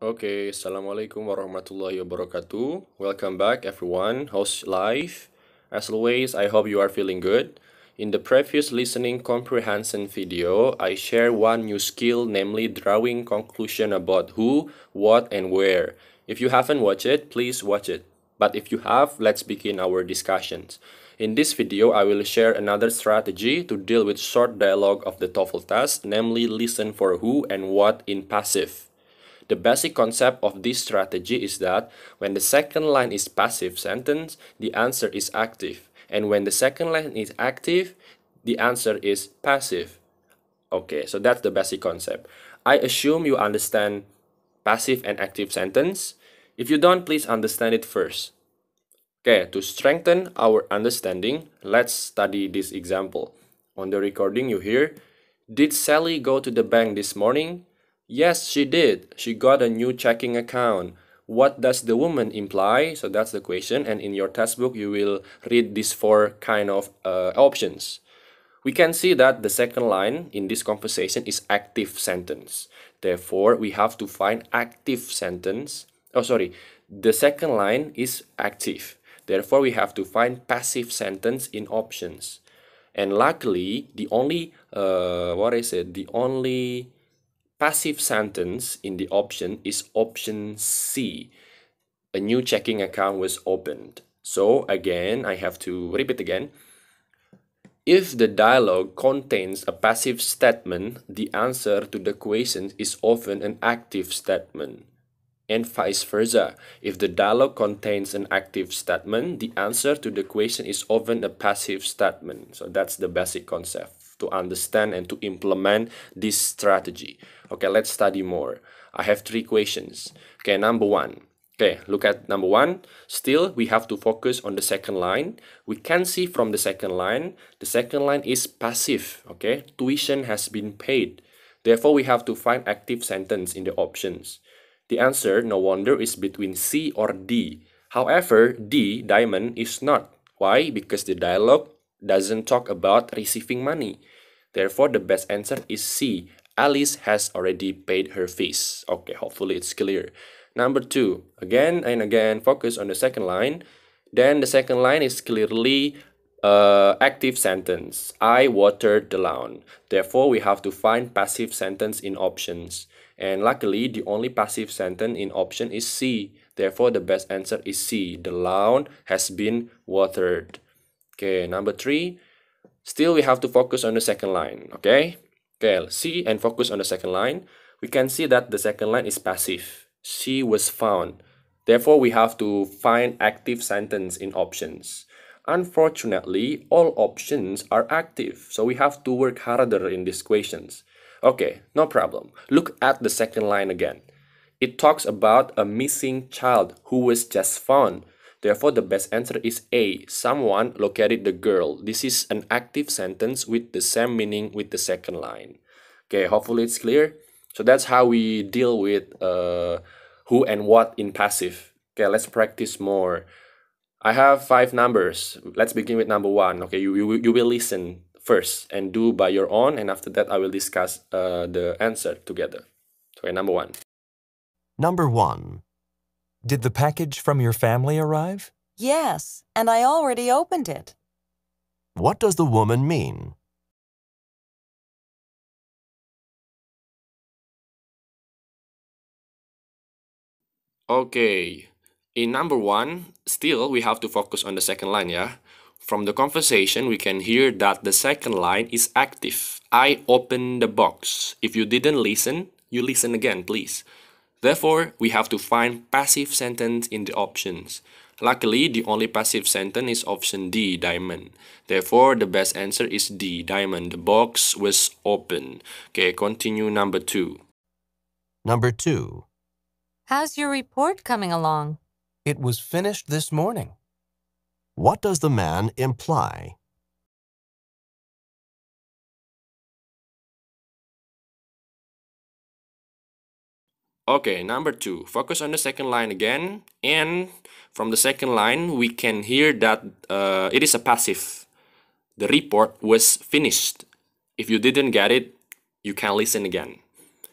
Okay, Assalamualaikum warahmatullahi wabarakatuh. Welcome back everyone, host live. As always, I hope you are feeling good. In the previous listening comprehension video, I shared one new skill, namely drawing conclusion about who, what, and where. If you haven't watched it, please watch it. But if you have, let's begin our discussions. In this video, I will share another strategy to deal with short dialogue of the TOEFL test, namely listen for who and what in passive. The basic concept of this strategy is that when the second line is passive sentence, the answer is active. And when the second line is active, the answer is passive. Okay, so that's the basic concept. I assume you understand passive and active sentence. If you don't, please understand it first. Okay, to strengthen our understanding, let's study this example. On the recording you hear, did Sally go to the bank this morning? Yes, she did. She got a new checking account. What does the woman imply? So that's the question. And in your textbook, you will read these four kind of uh, options. We can see that the second line in this conversation is active sentence. Therefore, we have to find active sentence. Oh, sorry. The second line is active. Therefore, we have to find passive sentence in options. And luckily, the only, uh, what is it? The only passive sentence in the option is option C. A new checking account was opened. So again, I have to repeat again. If the dialogue contains a passive statement, the answer to the question is often an active statement. And vice versa. If the dialogue contains an active statement, the answer to the question is often a passive statement. So that's the basic concept to understand and to implement this strategy. Okay, let's study more. I have three questions. Okay, number one. Okay, look at number one. Still, we have to focus on the second line. We can see from the second line, the second line is passive. Okay, tuition has been paid. Therefore, we have to find active sentence in the options. The answer, no wonder, is between C or D. However, D, diamond, is not. Why? Because the dialogue doesn't talk about receiving money. Therefore, the best answer is C. Alice has already paid her fees. Okay, hopefully it's clear. Number two, again and again, focus on the second line. Then the second line is clearly uh, active sentence. I watered the lawn. Therefore, we have to find passive sentence in options. And luckily, the only passive sentence in option is C. Therefore, the best answer is C. The lawn has been watered. Okay, number three, still we have to focus on the second line, okay? Okay, see and focus on the second line. We can see that the second line is passive. She was found. Therefore, we have to find active sentence in options. Unfortunately, all options are active, so we have to work harder in these questions. Okay, no problem. Look at the second line again. It talks about a missing child who was just found. Therefore, the best answer is A. Someone located the girl. This is an active sentence with the same meaning with the second line. Okay, hopefully it's clear. So that's how we deal with uh, who and what in passive. Okay, let's practice more. I have five numbers. Let's begin with number one. Okay, you, you, you will listen first and do by your own, and after that, I will discuss uh, the answer together. Okay, number one. Number one. Did the package from your family arrive? Yes, and I already opened it. What does the woman mean? Okay, in number one, still we have to focus on the second line, yeah? From the conversation, we can hear that the second line is active. I open the box. If you didn't listen, you listen again, please. Therefore, we have to find passive sentence in the options. Luckily, the only passive sentence is option D, diamond. Therefore, the best answer is D, diamond. The box was open. Okay, continue number two. Number two. How's your report coming along? It was finished this morning. What does the man imply Okay, number two, focus on the second line again. And from the second line, we can hear that uh, it is a passive. The report was finished. If you didn't get it, you can listen again.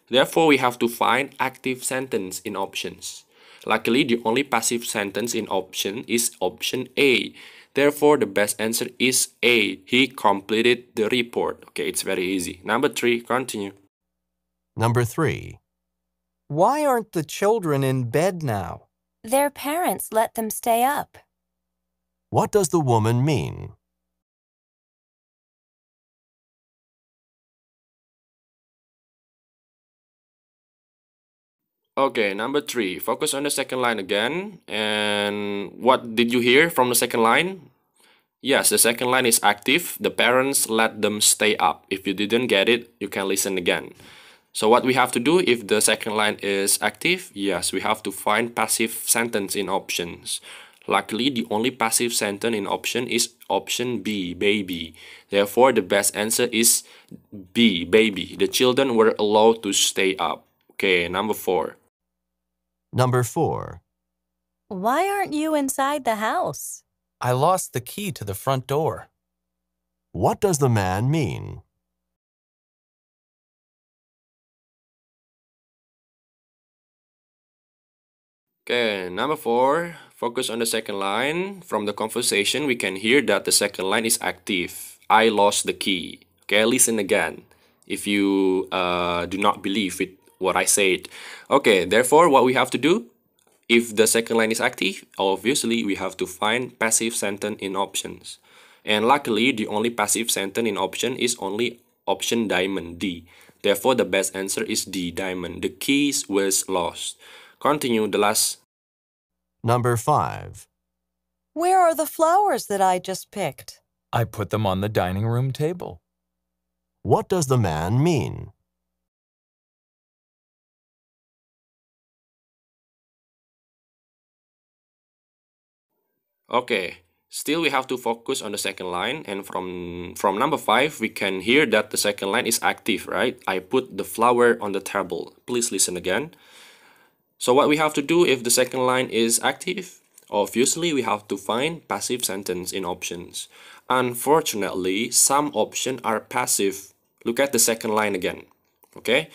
Therefore, we have to find active sentence in options. Luckily, the only passive sentence in option is option A. Therefore, the best answer is A. He completed the report. Okay, it's very easy. Number three, continue. Number three. Why aren't the children in bed now? Their parents let them stay up. What does the woman mean? Okay, number three. Focus on the second line again. And what did you hear from the second line? Yes, the second line is active. The parents let them stay up. If you didn't get it, you can listen again. So what we have to do if the second line is active? Yes, we have to find passive sentence in options. Luckily, the only passive sentence in option is option B, baby. Therefore, the best answer is B, baby. The children were allowed to stay up. Okay, number four. Number four. Why aren't you inside the house? I lost the key to the front door. What does the man mean? Okay, number four, focus on the second line. From the conversation, we can hear that the second line is active. I lost the key. Okay, listen again if you uh, do not believe with what I said. Okay, therefore, what we have to do, if the second line is active, obviously we have to find passive sentence in options. And luckily, the only passive sentence in option is only option diamond D. Therefore, the best answer is D, diamond. The keys was lost. Continue the last. Number 5. Where are the flowers that I just picked? I put them on the dining room table. What does the man mean? Okay, still we have to focus on the second line and from from number 5 we can hear that the second line is active, right? I put the flower on the table. Please listen again. So what we have to do if the second line is active? Obviously, we have to find passive sentence in options. Unfortunately, some options are passive. Look at the second line again. Okay?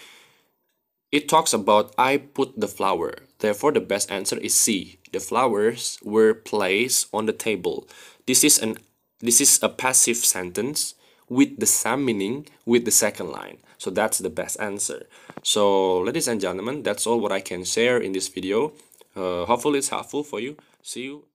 It talks about I put the flower. Therefore, the best answer is C. The flowers were placed on the table. This is an this is a passive sentence with the same meaning with the second line. So that's the best answer. So ladies and gentlemen, that's all what I can share in this video. Uh, hopefully it's helpful for you. See you.